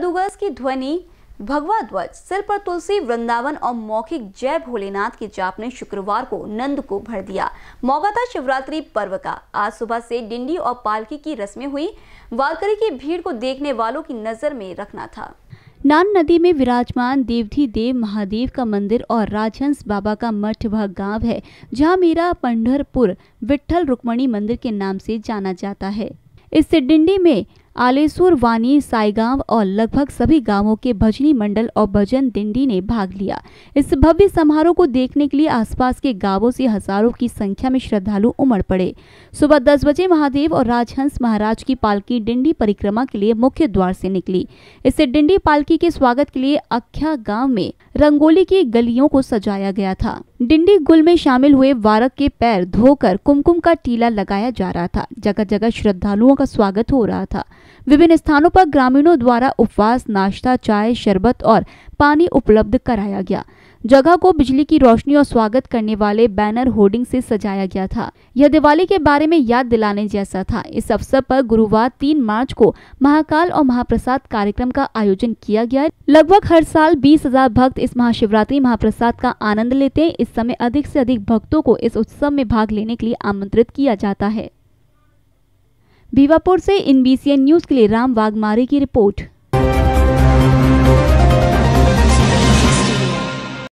जादूगर की ध्वनि भगवा ध्वज सिर पर तुलसी वृंदावन और मौखिक जय भोलेनाथ के जाप ने शुक्रवार को नंद को भर दिया मौका था शिवरात्रि पर्व का आज सुबह से डिंडी और पालकी की रस्में हुई वारकरी की भीड़ को देखने वालों की नजर में रखना था नान नदी में विराजमान देवधी देव महादेव का मंदिर और राजहंस बाबा का मठ वह गाँव है जहाँ मेरा पंडरपुर विठल रुक्मणी मंदिर के नाम से जाना जाता है इससे डिंडी में आलेसुर वानी साईगांव और लगभग सभी गांवों के भजनी मंडल और भजन दिंडी ने भाग लिया इस भव्य समारोह को देखने के लिए आसपास के गांवों से हजारों की संख्या में श्रद्धालु उमड़ पड़े सुबह दस बजे महादेव और राजहंस महाराज की पालकी डिंडी परिक्रमा के लिए मुख्य द्वार से निकली इससे डिंडी पालकी के स्वागत के लिए अख्या गाँव में रंगोली की गलियों को सजाया गया था डिंडी गुल में शामिल हुए वारक के पैर धोकर कुमकुम का टीला लगाया जा रहा था जगह जगह श्रद्धालुओं का स्वागत हो रहा था विभिन्न स्थानों पर ग्रामीणों द्वारा उपवास नाश्ता चाय शरबत और पानी उपलब्ध कराया गया जगह को बिजली की रोशनी और स्वागत करने वाले बैनर होर्डिंग से सजाया गया था यह दिवाली के बारे में याद दिलाने जैसा था इस अवसर पर गुरुवार 3 मार्च को महाकाल और महाप्रसाद कार्यक्रम का आयोजन किया गया लगभग हर साल बीस हजार भक्त इस महाशिवरात्रि महाप्रसाद का आनंद लेते हैं इस समय अधिक से अधिक भक्तों को इस उत्सव में भाग लेने के लिए आमंत्रित किया जाता है भीवापुर से इन न्यूज के लिए राम वाघमारी की रिपोर्ट